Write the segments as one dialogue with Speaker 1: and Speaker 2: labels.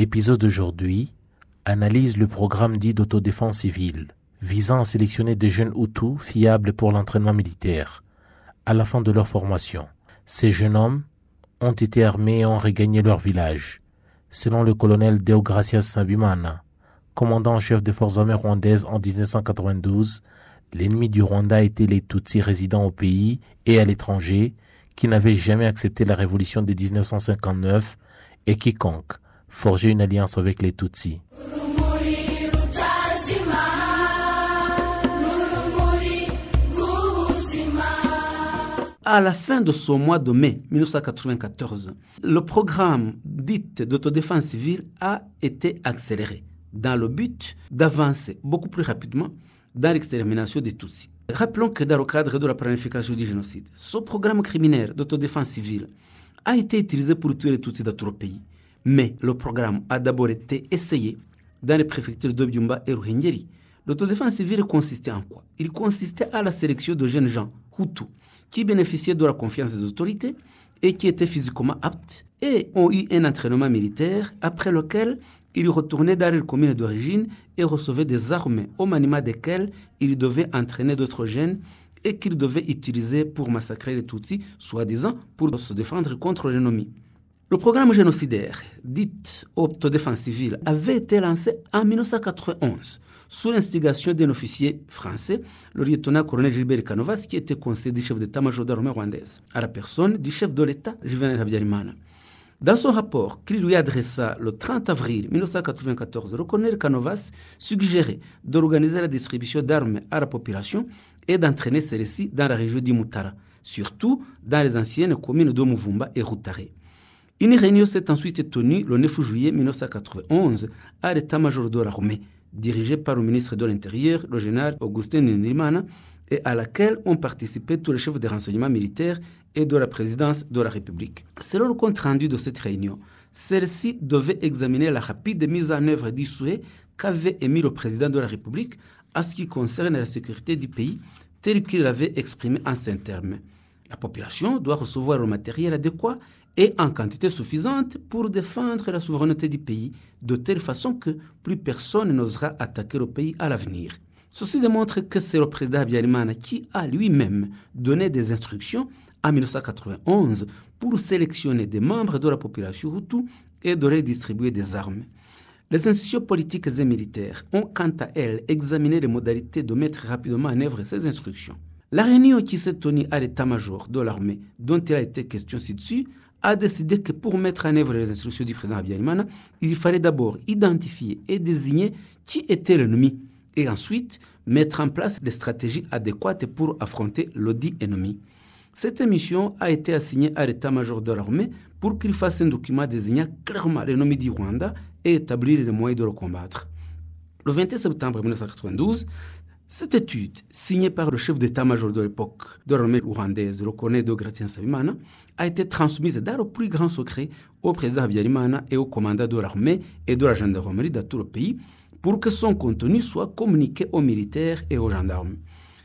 Speaker 1: L'épisode d'aujourd'hui analyse le programme dit d'autodéfense civile, visant à sélectionner des jeunes Hutus fiables pour l'entraînement militaire. À la fin de leur formation, ces jeunes hommes ont été armés et ont regagné leur village. Selon le colonel deo Deogracias Sabimana, commandant en chef des forces armées rwandaises en 1992, l'ennemi du Rwanda était les Tutsis résidents au pays et à l'étranger qui n'avaient jamais accepté la révolution de 1959 et quiconque forger une alliance avec les Tutsis. À la fin de ce mois de mai 1994, le programme dit d'autodéfense civile a été accéléré dans le but d'avancer beaucoup plus rapidement dans l'extermination des Tutsis. Rappelons que dans le cadre de la planification du génocide, ce programme criminel d'autodéfense civile a été utilisé pour tuer les Tutsis dans pays. Mais le programme a d'abord été essayé dans les préfectures d'Obyumba et Ruhengeri. L'autodéfense civile consistait en quoi Il consistait à la sélection de jeunes gens Hutus qui bénéficiaient de la confiance des autorités et qui étaient physiquement aptes et ont eu un entraînement militaire après lequel ils retournaient dans leur commune d'origine et recevaient des armées au maniement desquelles ils devaient entraîner d'autres jeunes et qu'ils devaient utiliser pour massacrer les Tutsis, soi-disant pour se défendre contre l'ennemi. Le programme génocidaire, dit Opto-Défense civile, avait été lancé en 1991 sous l'instigation d'un officier français, le lieutenant-colonel Gilbert Canovas, qui était conseiller du chef d'état-major de l'armée rwandaise, à la personne du chef de l'État, Juvenal Habyarimana. Dans son rapport qu'il lui adressa le 30 avril 1994, le colonel Canovas suggérait d'organiser la distribution d'armes à la population et d'entraîner celle ci dans la région du Moutara, surtout dans les anciennes communes de Muvumba et Rutare. Une réunion s'est ensuite tenue le 9 juillet 1991 à l'état-major de l'armée, dirigée par le ministre de l'Intérieur, le général Augustin Nindimana, et à laquelle ont participé tous les chefs des renseignements militaires et de la présidence de la République. Selon le compte-rendu de cette réunion, celle-ci devait examiner la rapide mise en œuvre du souhait qu'avait émis le président de la République à ce qui concerne la sécurité du pays, tel qu'il l'avait exprimé en ces termes. La population doit recevoir le matériel adéquat et en quantité suffisante pour défendre la souveraineté du pays, de telle façon que plus personne n'osera attaquer le pays à l'avenir. Ceci démontre que c'est le président Abiyarimana qui a lui-même donné des instructions en 1991 pour sélectionner des membres de la population Hutu et de redistribuer des armes. Les institutions politiques et militaires ont quant à elles examiné les modalités de mettre rapidement en œuvre ces instructions. La réunion qui s'est tenue à l'état-major de l'armée, dont il a été question ci-dessus, a décidé que pour mettre en œuvre les instructions du président Abiyarimana, il fallait d'abord identifier et désigner qui était l'ennemi et ensuite mettre en place des stratégies adéquates pour affronter l'audit ennemi. Cette mission a été assignée à l'état-major de l'armée pour qu'il fasse un document désignant clairement l'ennemi du Rwanda et établir les moyens de le combattre. Le 21 septembre 1992, cette étude, signée par le chef d'état-major de l'époque de l'armée rwandaise, reconnaît de Gratien Salimana, a été transmise dans le plus grand secret au président Habyarimana et au commandant de l'armée et de la gendarmerie de tout le pays pour que son contenu soit communiqué aux militaires et aux gendarmes.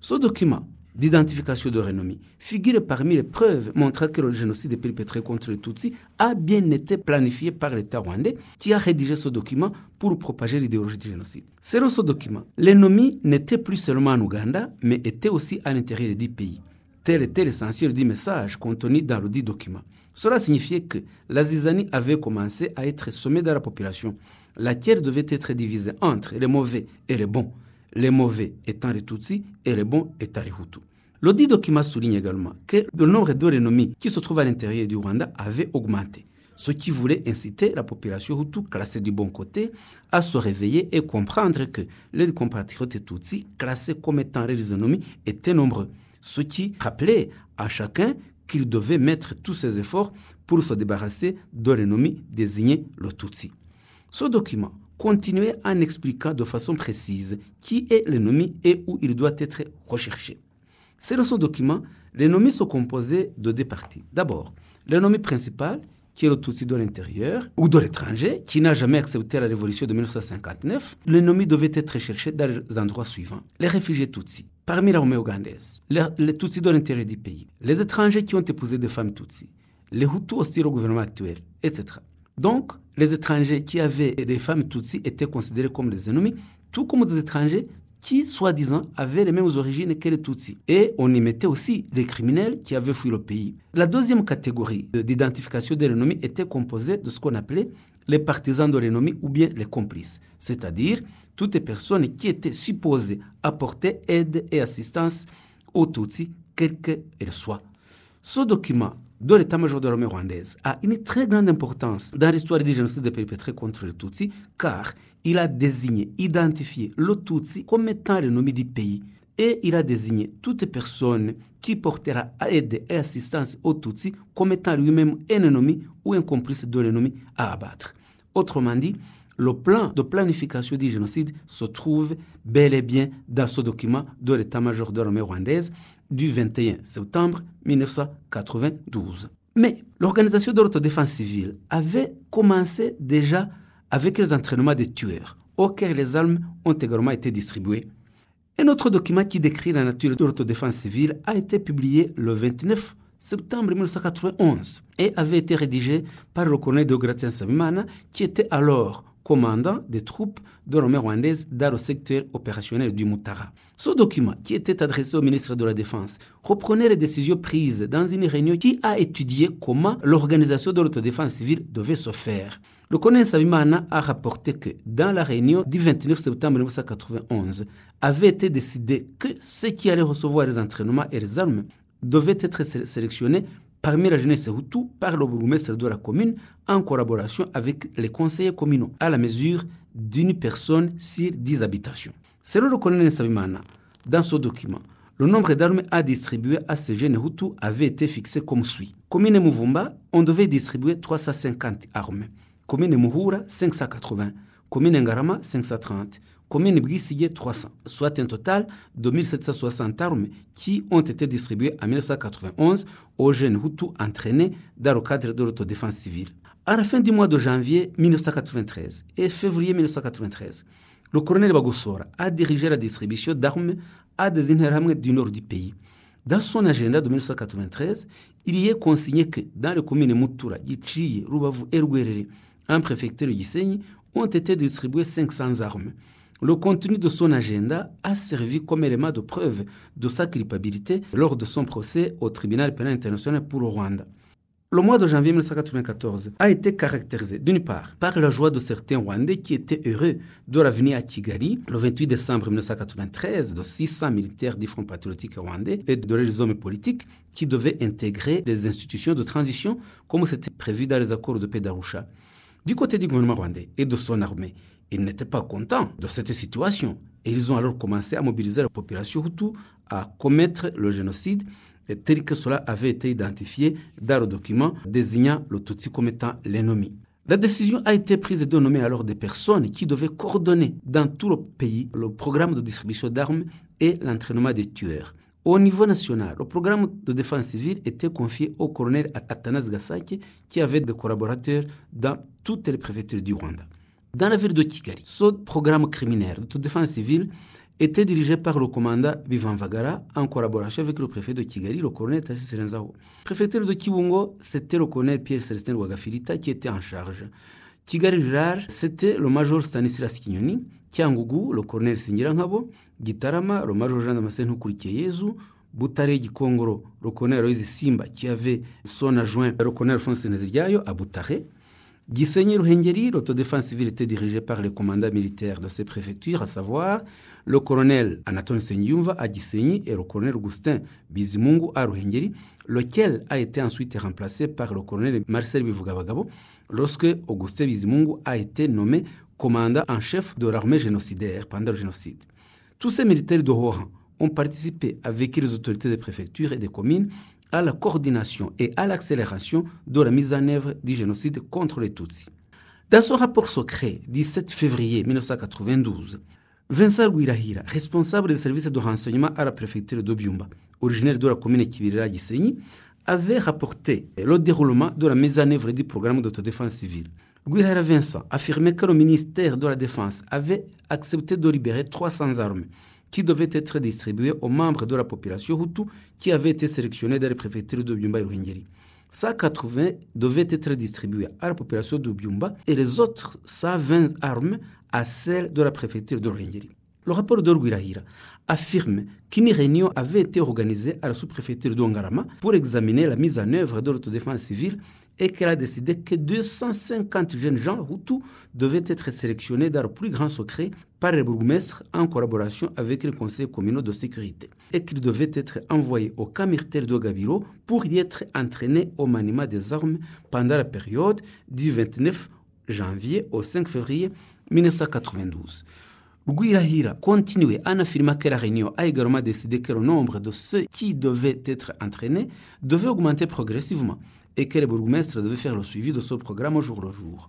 Speaker 1: Ce document d'identification de renommée figure parmi les preuves montrant que le génocide perpétré contre les Tutsis a bien été planifié par l'État rwandais qui a rédigé ce document pour propager l'idéologie du génocide. Selon ce document, l'ennemi n'était plus seulement en Ouganda, mais était aussi à l'intérieur du pays. Tel était l'essentiel du message contenu dans le dit document. Cela signifiait que la zizanie avait commencé à être sommée dans la population. La terre devait être divisée entre les mauvais et les bons les mauvais étant les Tutsis et les bons étant les Hutus. L'audit document souligne également que le nombre de qui se trouvent à l'intérieur du Rwanda avait augmenté, ce qui voulait inciter la population Hutu classée du bon côté à se réveiller et comprendre que les compatriotes Tutsis classés comme étant les renommés étaient nombreux, ce qui rappelait à chacun qu'il devait mettre tous ses efforts pour se débarrasser de l'ennemi désigné le Tutsi. Ce document continuait en expliquant de façon précise qui est l'ennemi et où il doit être recherché. Selon ce document, l'ennemi se composait de deux parties. D'abord, l'ennemi principal, qui est le Tutsi de l'intérieur ou de l'étranger, qui n'a jamais accepté la révolution de 1959, l'ennemi devait être recherché dans les endroits suivants. Les réfugiés Tutsi, parmi l'armée ougandaise, les, les de l'intérieur du pays, les étrangers qui ont épousé des femmes Tutsi, les Hutus hostiles au gouvernement actuel, etc. Donc, les étrangers qui avaient des femmes Tutsi étaient considérés comme des ennemis, tout comme des étrangers qui, soi-disant, avaient les mêmes origines que les Tutsi. Et on y mettait aussi les criminels qui avaient fui le pays. La deuxième catégorie d'identification des l'ennemi était composée de ce qu'on appelait les partisans de l'ennemi ou bien les complices, c'est-à-dire toutes les personnes qui étaient supposées apporter aide et assistance aux Tutsi, quelles qu'elles soit. Ce document de l'état-major de l'armée rwandaise a une très grande importance dans l'histoire du génocide perpétré contre les Tutsi car il a désigné, identifié le Tutsi comme étant l'ennemi du pays et il a désigné toute personne qui portera aide et assistance aux Tutsi comme étant lui-même un ennemi ou un complice de l'ennemi à abattre. Autrement dit, le plan de planification du génocide se trouve bel et bien dans ce document de l'état-major de l'armée rwandaise du 21 septembre 1992. Mais l'organisation de l'autodéfense civile avait commencé déjà avec les entraînements des tueurs, auxquels les armes ont également été distribuées. Un autre document qui décrit la nature de l'autodéfense civile a été publié le 29 septembre 1991 et avait été rédigé par le colonel de Gratien Samimana, qui était alors commandant des troupes de l'armée rwandaise dans le secteur opérationnel du Moutara. Ce document, qui était adressé au ministre de la Défense, reprenait les décisions prises dans une réunion qui a étudié comment l'organisation de l'autodéfense civile devait se faire. Le colonel Savimana a rapporté que dans la réunion du 29 septembre 1991, avait été décidé que ceux qui allaient recevoir les entraînements et les armes devaient être sélectionnés parmi la jeunesse Hutu par le bourgmestre de la commune en collaboration avec les conseillers communaux à la mesure d'une personne sur 10 habitations. Selon le colonel Sabimana, dans ce document, le nombre d'armes à distribuer à ces jeunes Hutus avait été fixé comme suit. Commune Mouvumba, on devait distribuer 350 armes. Commune Muhura, 580. Commune Ngarama, 530. Combien de 300, soit un total de 1760 armes qui ont été distribuées en 1991 aux jeunes Hutus entraînés dans le cadre de l'autodéfense civile. À la fin du mois de janvier 1993 et février 1993, le colonel Bagosora a dirigé la distribution d'armes à des inhérents du nord du pays. Dans son agenda de 1993, il y est consigné que dans les communes Moutoura, Yichiye, Rubavu et Rwerere, en préfecture de Gisenyi, ont été distribuées 500 armes. Le contenu de son agenda a servi comme élément de preuve de sa culpabilité lors de son procès au tribunal pénal international pour le Rwanda. Le mois de janvier 1994 a été caractérisé d'une part par la joie de certains Rwandais qui étaient heureux de l'avenir à Kigali le 28 décembre 1993 de 600 militaires du Front patriotique rwandais et de leurs hommes politiques qui devaient intégrer les institutions de transition comme c'était prévu dans les accords de paix d'Arusha. Du côté du gouvernement rwandais et de son armée, ils n'étaient pas contents de cette situation. Et ils ont alors commencé à mobiliser la population Hutu à commettre le génocide tel que cela avait été identifié dans le document désignant le Tutsi comme étant l'ennemi. La décision a été prise de nommer alors des personnes qui devaient coordonner dans tout le pays le programme de distribution d'armes et l'entraînement des tueurs. Au niveau national, le programme de défense civile était confié au colonel Athanas Gasaki qui avait des collaborateurs dans toutes les préfectures du Rwanda. Dans la ville de Kigali, ce programme criminel de toute défense civile était dirigé par le commandant Vagara, en collaboration avec le préfet de Kigali, le colonel Tassis Le préfet de Kibungo, c'était le colonel Pierre-Célestin Wagafilita qui était en charge. Kigali Rural, c'était le major Stanislas Kinyoni, Cyangugu, le colonel Singirankabo, Gitarama, le major Jean Damascène Yezu, Butare Gikongoro, le colonel Roise Simba qui avait son adjoint, le colonel François Neziryayo à Butare, Gisenyi Ruhengeri, l'autodéfense civile était dirigée par les commandants militaires de ces préfectures, à savoir le colonel Anatole Senyumva à Gisenyi et le colonel Augustin Bizimungu à Ruhengeri, lequel a été ensuite remplacé par le colonel Marcel Bivugabagabo lorsque Augustin Bizimungu a été nommé commandant en chef de l'armée génocidaire pendant le génocide. Tous ces militaires de ont participé avec les autorités des préfectures et des communes à la coordination et à l'accélération de la mise en œuvre du génocide contre les Tutsis. Dans son rapport secret du 7 février 1992, Vincent Guirahira, responsable des services de renseignement à la préfecture de Byumba, originaire de la commune Kibirira-Gisenyi, avait rapporté le déroulement de la mise en œuvre du programme d'autodéfense civile. Guirahira Vincent affirmait que le ministère de la Défense avait accepté de libérer 300 armes qui devait être distribué aux membres de la population Hutu qui avait été sélectionnés dans les préfectures de Byumba et Ruhengeri. 180 devaient être distribués à la population de Byumba et les autres 120 armes à celles de la préfecture de Ruhengeri. Le rapport d'Orguirahira affirme qu'une réunion avait été organisée à la sous-préfecture d'Ongarama pour examiner la mise en œuvre de l'autodéfense civile et qu'elle a décidé que 250 jeunes gens hutus devaient être sélectionnés dans le plus grand secret par les bourgmestres en collaboration avec les conseils communaux de sécurité et qu'ils devaient être envoyés au camp militaire de Gabiro pour y être entraînés au maniement des armes pendant la période du 29 janvier au 5 février 1992. Guirahira continuait en affirmant que la réunion a également décidé que le nombre de ceux qui devaient être entraînés devait augmenter progressivement et que le bourgmestres devait faire le suivi de ce programme au jour le jour.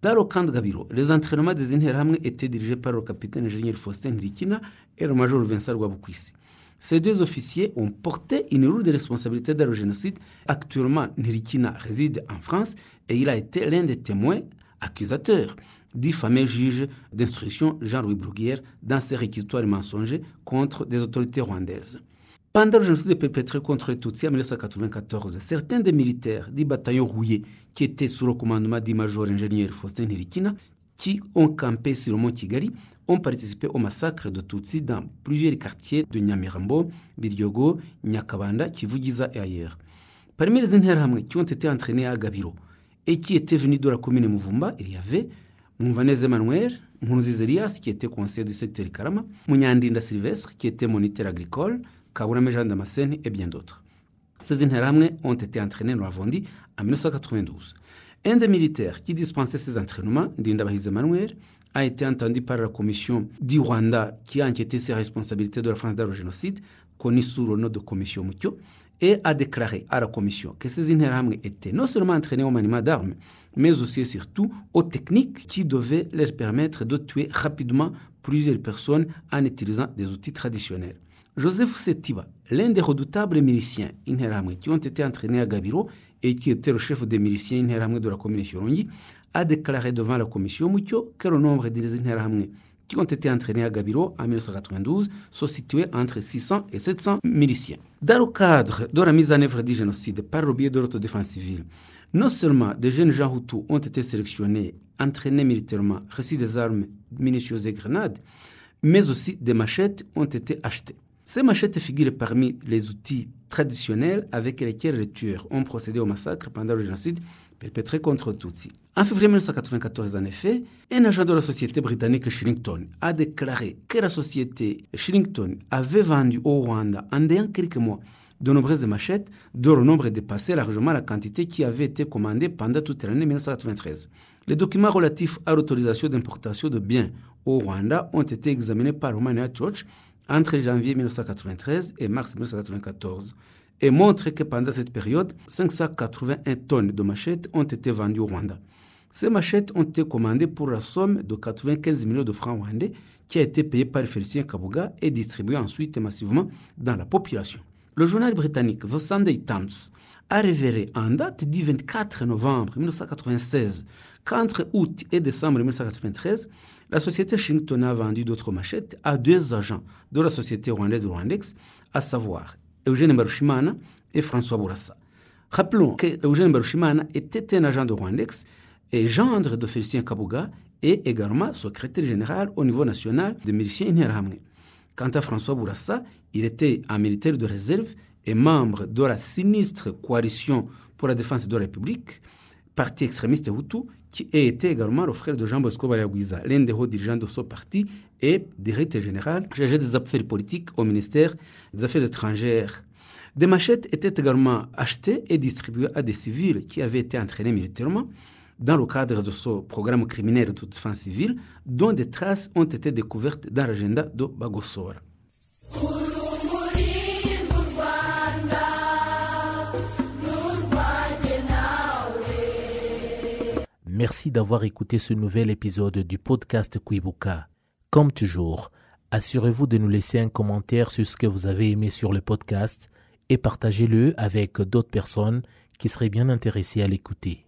Speaker 1: Dans le camp de Gabiro, les entraînements des Interhamwe étaient dirigés par le capitaine ingénieur Faustin Rikina et le major Vincent Rwabukwisi. Ces deux officiers ont porté une de responsabilité dans le génocide. Actuellement, Nirikina réside en France et il a été l'un des témoins accusateur, dit fameux juge d'instruction Jean-Louis Bruguière dans ses réquisitoires mensongers contre des autorités rwandaises. Pendant le génocide perpétré contre les Tutsis en 1994, certains des militaires du bataillon rouillé qui étaient sous le commandement du major ingénieur Faustin Hirikina, qui ont campé sur le mont Kigali, ont participé au massacre de Tutsis dans plusieurs quartiers de Nyamirambo, Biryogo, Nyakabanda, Kivugiza et ailleurs. Parmi les intérêts qui ont été entraînés à Gabiro, et qui était venu de la commune de Muvumba, il y avait Mouvanez Emmanuel, Mounziz Elias, qui était conseiller du secteur Karama, Mounyandinda Silvestre qui était moniteur agricole, Kaburame Jean et bien d'autres. Ces inhérents ont été entraînés, nous l'avons dit, en 1992. Un des militaires qui dispensait ces entraînements, Dindabahiz Emmanuel, a été entendu par la commission du Rwanda qui a enquêté ses responsabilités de la France dans le génocide, connue sous le nom de commission Mutio, et a déclaré à la Commission que ces inhérents étaient non seulement entraînés au maniement d'armes, mais aussi et surtout aux techniques qui devaient leur permettre de tuer rapidement plusieurs personnes en utilisant des outils traditionnels. Joseph Setiba, l'un des redoutables miliciens inhérents qui ont été entraînés à Gabiro et qui était le chef des miliciens inhérents de la commune Chirongi, a déclaré devant la Commission que le nombre des qui ont été entraînés à Gabiro en 1992 sont situés entre 600 et 700 miliciens. Dans le cadre de la mise en œuvre du génocide par le biais de l'autodéfense civile, non seulement des jeunes gens Hutus ont été sélectionnés, entraînés militairement, reçus des armes minutieuses et grenades, mais aussi des machettes ont été achetées. Ces machettes figurent parmi les outils traditionnels avec lesquels les tueurs ont procédé au massacre pendant le génocide Perpétrés contre Tutsi. En février 1994, en effet, un agent de la société britannique Shillington a déclaré que la société Shillington avait vendu au Rwanda en quelques mois de nombreuses machettes dont le nombre dépassait largement la quantité qui avait été commandée pendant toute l'année 1993. Les documents relatifs à l'autorisation d'importation de biens au Rwanda ont été examinés par Romania Church entre janvier 1993 et mars 1994 et montre que pendant cette période, 581 tonnes de machettes ont été vendues au Rwanda. Ces machettes ont été commandées pour la somme de 95 millions de francs rwandais qui a été payée par Félicien Kabuga et distribuée ensuite massivement dans la population. Le journal britannique The Sunday Times a révélé en date du 24 novembre 1996 qu'entre août et décembre 1993, la société Shington a vendu d'autres machettes à deux agents de la société rwandaise Rwandex, à savoir Eugène Baruchimana et François Bourassa. Rappelons que Eugène Baruchimana était un agent de Rwandex et gendre de Félicien Kabuga et également secrétaire général au niveau national des miliciens Inherhamné. Quant à François Bourassa, il était un militaire de réserve et membre de la sinistre coalition pour la défense de la République, parti extrémiste Hutu, qui était également le frère de Jean Bosco Balaguiza, l'un des hauts dirigeants de ce parti et directeur général chargé des affaires politiques au ministère des Affaires étrangères. Des machettes étaient également achetées et distribuées à des civils qui avaient été entraînés militairement dans le cadre de ce programme criminel de défense civile, dont des traces ont été découvertes dans l'agenda de Bagosora. Merci d'avoir écouté ce nouvel épisode du podcast Kuibuka. Comme toujours, assurez-vous de nous laisser un commentaire sur ce que vous avez aimé sur le podcast et partagez-le avec d'autres personnes qui seraient bien intéressées à l'écouter.